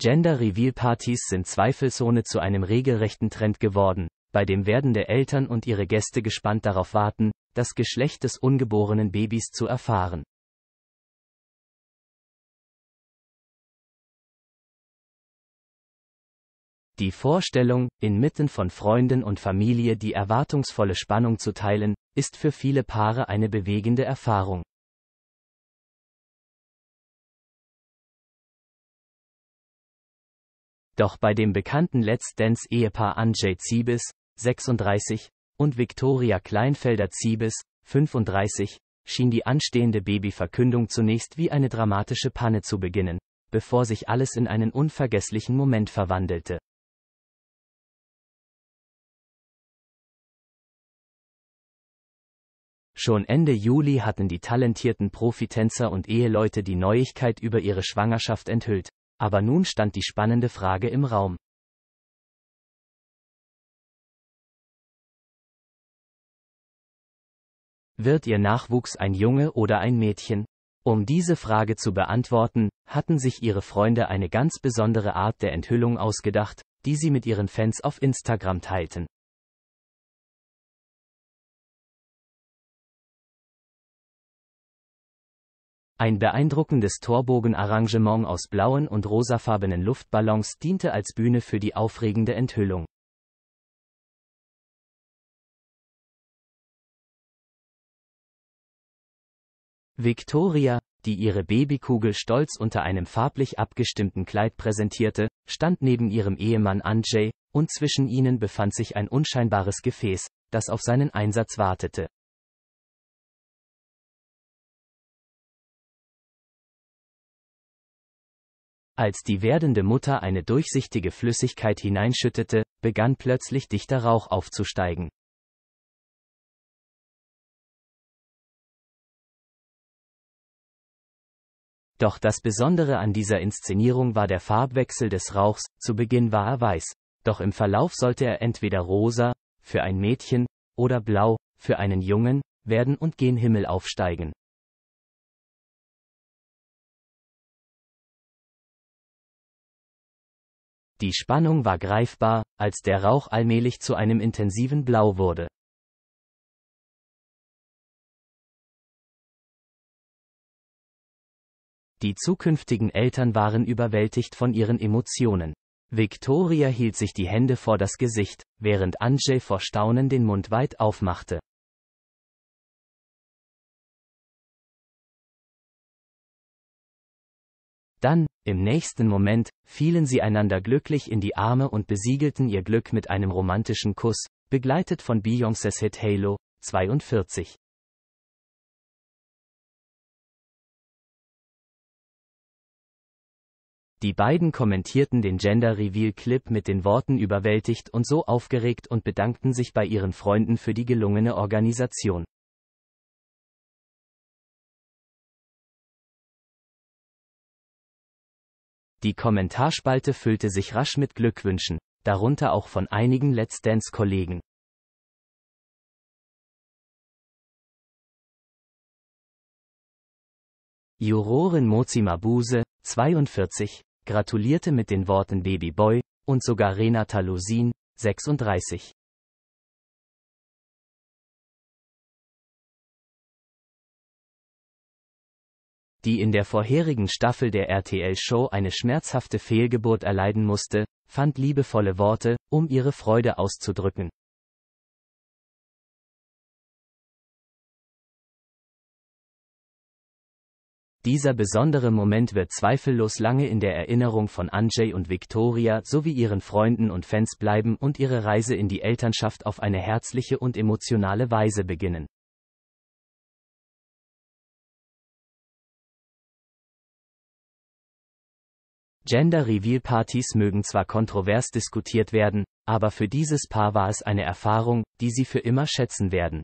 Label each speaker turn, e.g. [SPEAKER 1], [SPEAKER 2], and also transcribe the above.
[SPEAKER 1] Gender-Reveal-Partys sind zweifelsohne zu einem regelrechten Trend geworden, bei dem werdende Eltern und ihre Gäste gespannt darauf warten, das Geschlecht des ungeborenen Babys zu erfahren. Die Vorstellung, inmitten von Freunden und Familie die erwartungsvolle Spannung zu teilen, ist für viele Paare eine bewegende Erfahrung. Doch bei dem bekannten Let's Dance-Ehepaar Anjay Ziebis, 36, und Viktoria Kleinfelder-Ziebis, 35, schien die anstehende Babyverkündung zunächst wie eine dramatische Panne zu beginnen, bevor sich alles in einen unvergesslichen Moment verwandelte. Schon Ende Juli hatten die talentierten Profitänzer und Eheleute die Neuigkeit über ihre Schwangerschaft enthüllt, aber nun stand die spannende Frage im Raum. Wird ihr Nachwuchs ein Junge oder ein Mädchen? Um diese Frage zu beantworten, hatten sich ihre Freunde eine ganz besondere Art der Enthüllung ausgedacht, die sie mit ihren Fans auf Instagram teilten. Ein beeindruckendes Torbogenarrangement aus blauen und rosafarbenen Luftballons diente als Bühne für die aufregende Enthüllung. Victoria, die ihre Babykugel stolz unter einem farblich abgestimmten Kleid präsentierte, stand neben ihrem Ehemann Andrzej, und zwischen ihnen befand sich ein unscheinbares Gefäß, das auf seinen Einsatz wartete. Als die werdende Mutter eine durchsichtige Flüssigkeit hineinschüttete, begann plötzlich dichter Rauch aufzusteigen. Doch das Besondere an dieser Inszenierung war der Farbwechsel des Rauchs, zu Beginn war er weiß, doch im Verlauf sollte er entweder rosa, für ein Mädchen, oder blau, für einen Jungen, werden und gen Himmel aufsteigen.
[SPEAKER 2] Die Spannung war greifbar, als der Rauch allmählich zu einem intensiven Blau wurde.
[SPEAKER 1] Die zukünftigen Eltern waren überwältigt von ihren Emotionen. Victoria hielt sich die Hände vor das Gesicht, während Anjay vor Staunen den Mund weit aufmachte. Dann, im nächsten Moment fielen sie einander glücklich in die Arme und besiegelten ihr Glück mit einem romantischen Kuss, begleitet von Beyoncés Hit Halo 42. Die beiden kommentierten den Gender Reveal Clip mit den Worten überwältigt und so aufgeregt und bedankten sich bei ihren Freunden für die gelungene Organisation. Die Kommentarspalte füllte sich rasch mit Glückwünschen, darunter auch von einigen Let's Dance-Kollegen. Jurorin Mozi Mabuse, 42, gratulierte mit den Worten Babyboy, und sogar Renata Lusin, 36. die in der vorherigen Staffel der RTL-Show eine schmerzhafte Fehlgeburt erleiden musste, fand liebevolle Worte, um ihre Freude auszudrücken. Dieser besondere Moment wird zweifellos lange in der Erinnerung von Anjay und Victoria sowie ihren Freunden und Fans bleiben und ihre Reise in die Elternschaft auf eine herzliche und emotionale Weise beginnen. Gender-Reveal-Partys mögen zwar kontrovers diskutiert werden, aber für dieses Paar war es eine Erfahrung, die sie für immer schätzen werden.